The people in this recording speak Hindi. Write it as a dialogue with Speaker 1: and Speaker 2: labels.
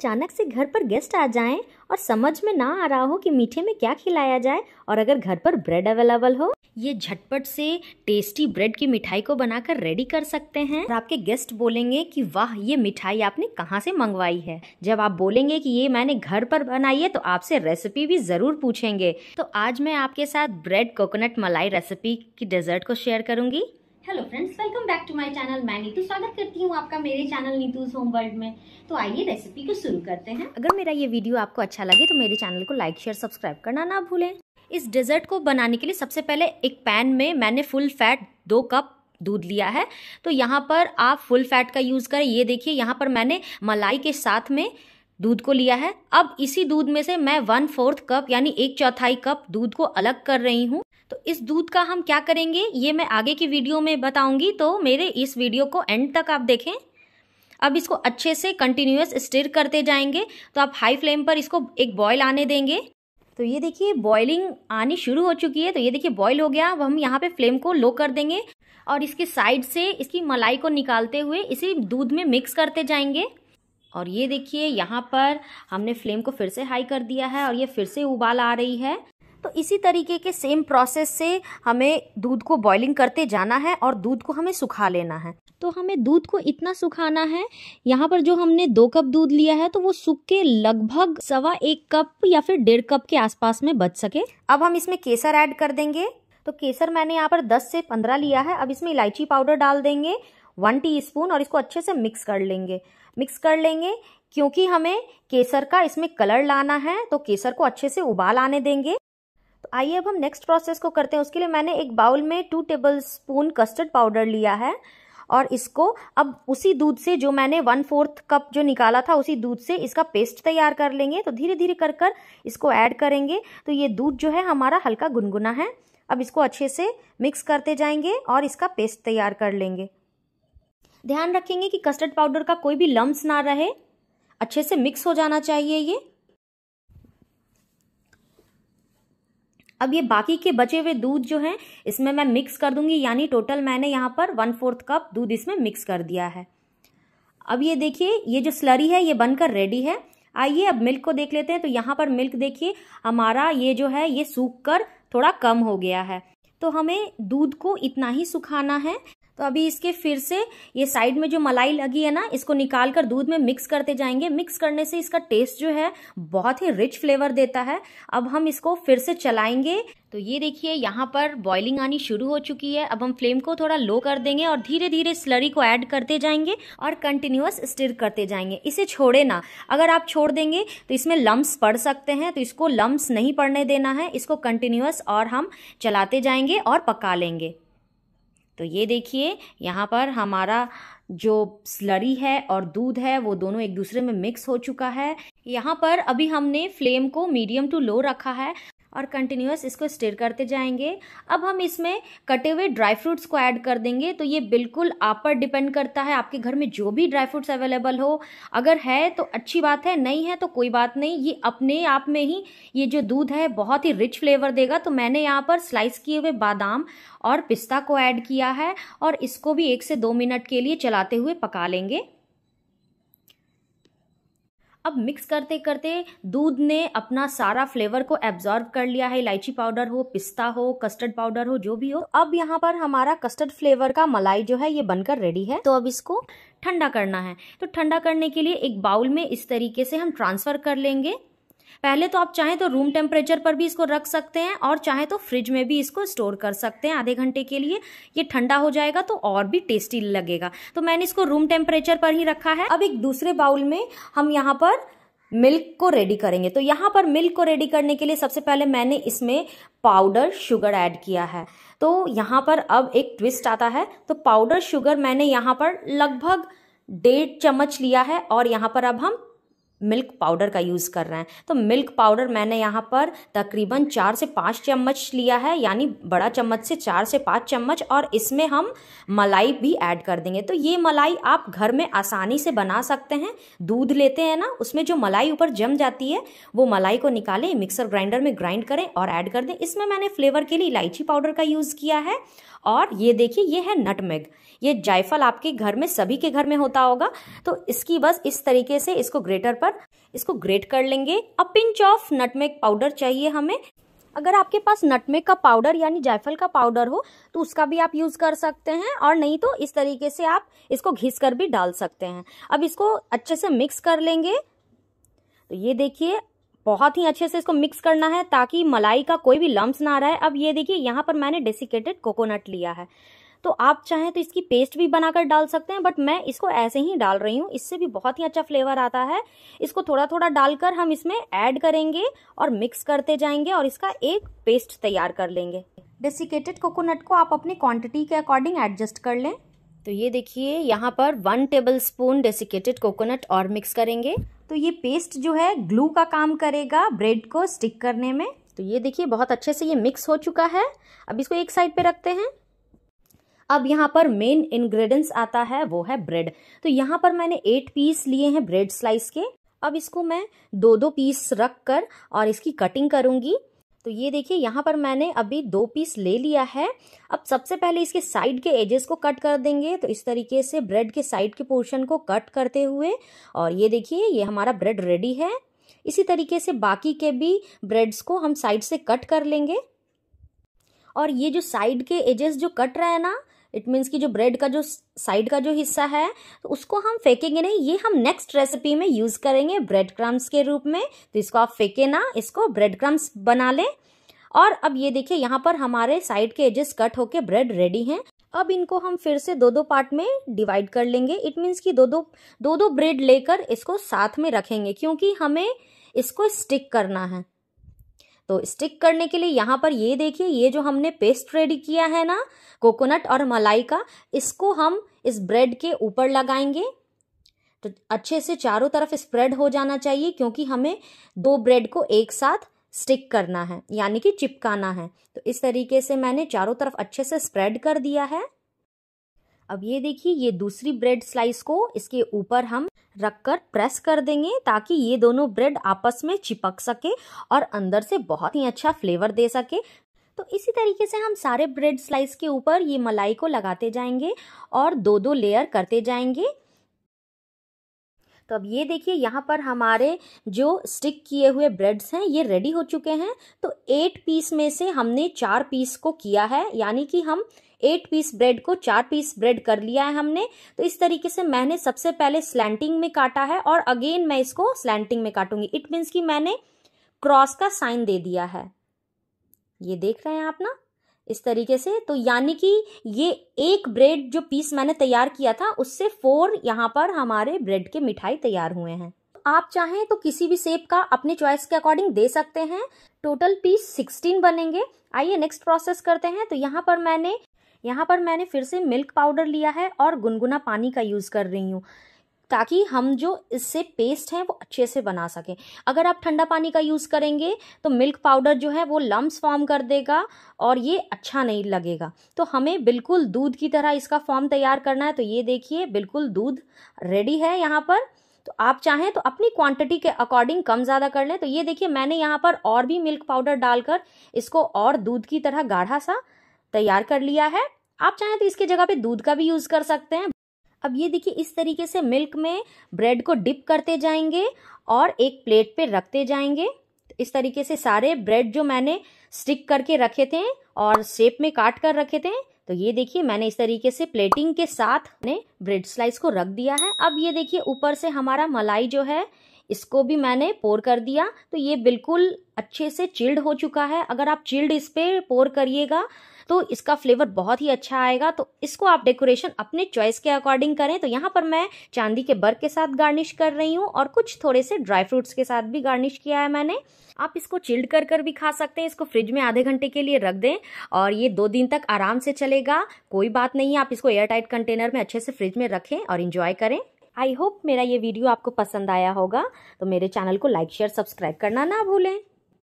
Speaker 1: अचानक से घर पर गेस्ट आ जाएं और समझ में ना आ रहा हो कि मीठे में क्या खिलाया जाए और अगर घर पर ब्रेड अवेलेबल हो ये झटपट से टेस्टी ब्रेड की मिठाई को बनाकर रेडी कर सकते हैं और आपके गेस्ट बोलेंगे कि वाह ये मिठाई आपने कहाँ से मंगवाई है जब आप बोलेंगे कि ये मैंने घर पर बनाई है तो आपसे रेसिपी भी ज़रूर पूछेंगे तो आज मैं आपके साथ ब्रेड कोकोनट मलाई रेसिपी की डेजर्ट को शेयर करूँगी hello friends welcome back to my channel मैं नीतू स्वागत करती हूँ आपका मेरे चैनल नीतूज होम वर्ल्ड में तो आइए रेसिपी को शुरू करते हैं अगर मेरा ये वीडियो आपको अच्छा लगे तो मेरे चैनल को लाइक शेयर सब्सक्राइब करना ना भूलें इस डेजर्ट को बनाने के लिए सबसे पहले एक पैन में मैंने फुल फैट दो कप दूध लिया है तो यहाँ पर आप फुल फैट का यूज़ करें ये देखिए यहाँ पर मैंने मलाई के साथ में दूध को लिया है अब इसी दूध में से मैं वन फोर्थ कप यानी एक चौथाई कप दूध को अलग कर रही हूँ तो इस दूध का हम क्या करेंगे ये मैं आगे की वीडियो में बताऊंगी तो मेरे इस वीडियो को एंड तक आप देखें अब इसको अच्छे से कंटिन्यूस स्टिर करते जाएंगे तो आप हाई फ्लेम पर इसको एक बॉयल आने देंगे तो ये देखिए बॉइलिंग आनी शुरू हो चुकी है तो ये देखिए बॉयल हो गया अब हम यहाँ पे फ्लेम को लो कर देंगे और इसके साइड से इसकी मलाई को निकालते हुए इसी दूध में मिक्स करते जाएंगे और ये देखिए यहाँ पर हमने फ्लेम को फिर से हाई कर दिया है और ये फिर से उबाल आ रही है तो इसी तरीके के सेम प्रोसेस से हमें दूध को बॉइलिंग करते जाना है और दूध को हमें सुखा लेना है तो हमें दूध को इतना सुखाना है यहाँ पर जो हमने दो कप दूध लिया है तो वो सूख के लगभग सवा एक कप या फिर डेढ़ कप के आसपास में बच सके अब हम इसमें केसर ऐड कर देंगे तो केसर मैंने यहाँ पर 10 से 15 लिया है अब इसमें इलायची पाउडर डाल देंगे वन टी और इसको अच्छे से मिक्स कर लेंगे मिक्स कर लेंगे क्योंकि हमें केसर का इसमें कलर लाना है तो केसर को अच्छे से उबाल आने देंगे तो आइए अब हम नेक्स्ट प्रोसेस को करते हैं उसके लिए मैंने एक बाउल में two tablespoon custard powder लिया है और इसको अब उसी दूध से जो मैंने वन फोर्थ कप जो निकाला था उसी दूध से इसका पेस्ट तैयार कर लेंगे तो धीरे धीरे कर कर इसको ऐड करेंगे तो ये दूध जो है हमारा हल्का गुनगुना है अब इसको अच्छे से मिक्स करते जाएंगे और इसका पेस्ट तैयार कर लेंगे ध्यान रखेंगे कि कस्टर्ड पाउडर का कोई भी लम्ब ना रहे अच्छे से मिक्स हो जाना चाहिए ये अब ये बाकी के बचे हुए दूध जो हैं इसमें मैं मिक्स कर दूंगी यानी टोटल मैंने यहाँ पर वन फोर्थ कप दूध इसमें मिक्स कर दिया है अब ये देखिए ये जो स्लरी है ये बनकर रेडी है आइए अब मिल्क को देख लेते हैं तो यहाँ पर मिल्क देखिए हमारा ये जो है ये सूख कर थोड़ा कम हो गया है तो हमें दूध को इतना ही सुखाना है तो अभी इसके फिर से ये साइड में जो मलाई लगी है ना इसको निकाल कर दूध में मिक्स करते जाएंगे मिक्स करने से इसका टेस्ट जो है बहुत ही रिच फ्लेवर देता है अब हम इसको फिर से चलाएंगे तो ये देखिए यहाँ पर बॉइलिंग आनी शुरू हो चुकी है अब हम फ्लेम को थोड़ा लो कर देंगे और धीरे धीरे स्लरी को ऐड करते जाएंगे और कंटिन्यूस स्टिर करते जाएंगे इसे छोड़े ना अगर आप छोड़ देंगे तो इसमें लम्ब्स पड़ सकते हैं तो इसको लम्ब्स नहीं पड़ने देना है इसको कंटिन्यूस और हम चलाते जाएंगे और पका लेंगे तो ये देखिए यहाँ पर हमारा जो स्लरी है और दूध है वो दोनों एक दूसरे में मिक्स हो चुका है यहाँ पर अभी हमने फ्लेम को मीडियम टू लो रखा है और कंटिन्यूस इसको स्टेर करते जाएंगे अब हम इसमें कटे हुए ड्राई फ्रूट्स को ऐड कर देंगे तो ये बिल्कुल आप पर डिपेंड करता है आपके घर में जो भी ड्राई फ्रूट्स अवेलेबल हो अगर है तो अच्छी बात है नहीं है तो कोई बात नहीं ये अपने आप में ही ये जो दूध है बहुत ही रिच फ्लेवर देगा तो मैंने यहाँ पर स्लाइस किए हुए बादाम और पिस्ता को ऐड किया है और इसको भी एक से दो मिनट के लिए चलाते हुए पका लेंगे अब मिक्स करते करते दूध ने अपना सारा फ्लेवर को एब्जॉर्व कर लिया है इलायची पाउडर हो पिस्ता हो कस्टर्ड पाउडर हो जो भी हो अब यहाँ पर हमारा कस्टर्ड फ्लेवर का मलाई जो है ये बनकर रेडी है तो अब इसको ठंडा करना है तो ठंडा करने के लिए एक बाउल में इस तरीके से हम ट्रांसफर कर लेंगे पहले तो आप चाहें तो रूम टेम्परेचर पर भी इसको रख सकते हैं और चाहे तो फ्रिज में भी इसको स्टोर कर सकते हैं आधे घंटे के लिए ये ठंडा हो जाएगा तो और भी टेस्टी लगेगा तो मैंने इसको रूम टेम्परेचर पर ही रखा है अब एक दूसरे बाउल में हम यहाँ पर मिल्क को रेडी करेंगे तो यहाँ पर मिल्क को रेडी करने के लिए सबसे पहले मैंने इसमें पाउडर शुगर ऐड किया है तो यहाँ पर अब एक ट्विस्ट आता है तो पाउडर शुगर मैंने यहाँ पर लगभग डेढ़ चम्मच लिया है और यहाँ पर अब हम मिल्क पाउडर का यूज़ कर रहे हैं तो मिल्क पाउडर मैंने यहाँ पर तकरीबन चार से पाँच चम्मच लिया है यानी बड़ा चम्मच से चार से पाँच चम्मच और इसमें हम मलाई भी ऐड कर देंगे तो ये मलाई आप घर में आसानी से बना सकते हैं दूध लेते हैं ना उसमें जो मलाई ऊपर जम जाती है वो मलाई को निकालें मिक्सर ग्राइंडर में ग्राइंड करें और ऐड कर दें इसमें मैंने फ्लेवर के लिए इलायची पाउडर का यूज़ किया है और ये देखिए ये है नटमेग ये जायफल आपके घर में सभी के घर में होता होगा तो इसकी बस इस तरीके से इसको ग्रेटर पर इसको ग्रेट कर लेंगे अब पिंच ऑफ नटमेक पाउडर चाहिए हमें अगर आपके पास नटमेक का पाउडर यानी जायफल का पाउडर हो तो उसका भी आप यूज़ कर सकते हैं और नहीं तो इस तरीके से आप इसको घिस कर भी डाल सकते हैं अब इसको अच्छे से मिक्स कर लेंगे तो ये देखिए बहुत ही अच्छे से इसको मिक्स करना है ताकि मलाई का कोई भी लम्ब ना रहे अब ये देखिए यहाँ पर मैंने डेसिकेटेड कोकोनट लिया है तो आप चाहें तो इसकी पेस्ट भी बनाकर डाल सकते हैं बट मैं इसको ऐसे ही डाल रही हूँ इससे भी बहुत ही अच्छा फ्लेवर आता है इसको थोड़ा थोड़ा डालकर हम इसमें ऐड करेंगे और मिक्स करते जाएंगे और इसका एक पेस्ट तैयार कर लेंगे डेसिकेटेड कोकोनट को आप अपनी क्वांटिटी के अकॉर्डिंग एडजस्ट कर लें तो ये देखिए यहाँ पर one tablespoon desiccated coconut और मिक्स करेंगे तो ये पेस्ट जो है ग्लू का काम करेगा ब्रेड को स्टिक करने में तो ये देखिए बहुत अच्छे से ये मिक्स हो चुका है अब इसको एक साइड पे रखते हैं अब यहाँ पर मेन इंग्रेडिएंट्स आता है वो है ब्रेड तो यहाँ पर मैंने एट पीस लिए हैं ब्रेड स्लाइस के अब इसको मैं दो दो पीस रख कर और इसकी कटिंग करूंगी तो ये देखिए यहाँ पर मैंने अभी दो पीस ले लिया है अब सबसे पहले इसके साइड के एजेस को कट कर देंगे तो इस तरीके से ब्रेड के साइड के पोर्शन को कट करते हुए और ये देखिए ये हमारा ब्रेड रेडी है इसी तरीके से बाकी के भी ब्रेड्स को हम साइड से कट कर लेंगे और ये जो साइड के एजेस जो कट रहे हैं ना इट मीन्स कि जो ब्रेड का जो साइड का जो हिस्सा है तो उसको हम फेंकेंगे नहीं ये हम नेक्स्ट रेसिपी में यूज़ करेंगे ब्रेड क्रम्स के रूप में तो इसको आप फेंके ना इसको ब्रेड क्रम्स बना लें और अब ये देखिए यहाँ पर हमारे साइड के एजेस कट होके ब्रेड रेडी हैं अब इनको हम फिर से दो दो पार्ट में डिवाइड कर लेंगे इट मीन्स कि दो दो दो दो ब्रेड लेकर इसको साथ में रखेंगे क्योंकि हमें इसको स्टिक करना है तो स्टिक करने के लिए यहाँ पर ये देखिए ये जो हमने पेस्ट रेडी किया है ना कोकोनट और मलाई का इसको हम इस ब्रेड के ऊपर लगाएंगे तो अच्छे से चारों तरफ स्प्रेड हो जाना चाहिए क्योंकि हमें दो ब्रेड को एक साथ स्टिक करना है यानी कि चिपकाना है तो इस तरीके से मैंने चारों तरफ अच्छे से स्प्रेड कर दिया है अब ये देखिए ये दूसरी ब्रेड स्लाइस को इसके ऊपर हम रखकर प्रेस कर देंगे ताकि ये दोनों ब्रेड आपस में चिपक सके और अंदर से बहुत ही अच्छा फ्लेवर दे सके तो इसी तरीके से हम सारे ब्रेड स्लाइस के ऊपर ये मलाई को लगाते जाएंगे और दो दो लेयर करते जाएंगे तो अब ये देखिए यहाँ पर हमारे जो स्टिक किए हुए ब्रेड्स हैं ये रेडी हो चुके हैं तो एट पीस में से हमने चार पीस को किया है यानी कि हम एट पीस ब्रेड को चार पीस ब्रेड कर लिया है हमने तो इस तरीके से मैंने सबसे पहले स्लैंटिंग में काटा है और अगेन मैं इसको स्लैंटिंग में काटूंगी इट मीन्स कि मैंने क्रॉस का साइन दे दिया है ये देख रहे हैं आप ना इस तरीके से तो यानी कि ये एक ब्रेड जो पीस मैंने तैयार किया था उससे फोर यहाँ पर हमारे ब्रेड के मिठाई तैयार हुए हैं आप चाहें तो किसी भी सेप का अपने चॉइस के अकॉर्डिंग दे सकते हैं टोटल पीस 16 बनेंगे आइए नेक्स्ट प्रोसेस करते हैं तो यहाँ पर मैंने यहाँ पर मैंने फिर से मिल्क पाउडर लिया है और गुनगुना पानी का यूज़ कर रही हूँ ताकि हम जो इससे पेस्ट हैं वो अच्छे से बना सकें अगर आप ठंडा पानी का यूज़ करेंगे तो मिल्क पाउडर जो है वो लम्ब फॉर्म कर देगा और ये अच्छा नहीं लगेगा तो हमें बिल्कुल दूध की तरह इसका फॉर्म तैयार करना है तो ये देखिए बिल्कुल दूध रेडी है यहाँ पर तो आप चाहें तो अपनी क्वांटिटी के अकॉर्डिंग कम ज़्यादा कर लें तो ये देखिए मैंने यहाँ पर और भी मिल्क पाउडर डालकर इसको और दूध की तरह गाढ़ा सा तैयार कर लिया है आप चाहें तो इसके जगह पे दूध का भी यूज कर सकते हैं अब ये देखिए इस तरीके से मिल्क में ब्रेड को डिप करते जाएंगे और एक प्लेट पे रखते जाएंगे तो इस तरीके से सारे ब्रेड जो मैंने स्टिक करके रखे थे और शेप में काट कर रखे थे तो ये देखिए मैंने इस तरीके से प्लेटिंग के साथ ने ब्रेड स्लाइस को रख दिया है अब ये देखिए ऊपर से हमारा मलाई जो है इसको भी मैंने पोर कर दिया तो ये बिल्कुल अच्छे से चिल्ड हो चुका है अगर आप चिल्ड इस पर पोर करिएगा तो इसका फ्लेवर बहुत ही अच्छा आएगा तो इसको आप डेकोरेशन अपने चॉइस के अकॉर्डिंग करें तो यहाँ पर मैं चांदी के बर्क के साथ गार्निश कर रही हूँ और कुछ थोड़े से ड्राई फ्रूट्स के साथ भी गार्निश किया है मैंने आप इसको चिल्ड कर कर भी खा सकते हैं इसको फ्रिज में आधे घंटे के लिए रख दें और ये दो दिन तक आराम से चलेगा कोई बात नहीं है आप इसको एयरटाइट कंटेनर में अच्छे से फ्रिज में रखें और इन्जॉय करें आई होप मेरा ये वीडियो आपको पसंद आया होगा तो मेरे चैनल को लाइक शेयर सब्सक्राइब करना ना भूलें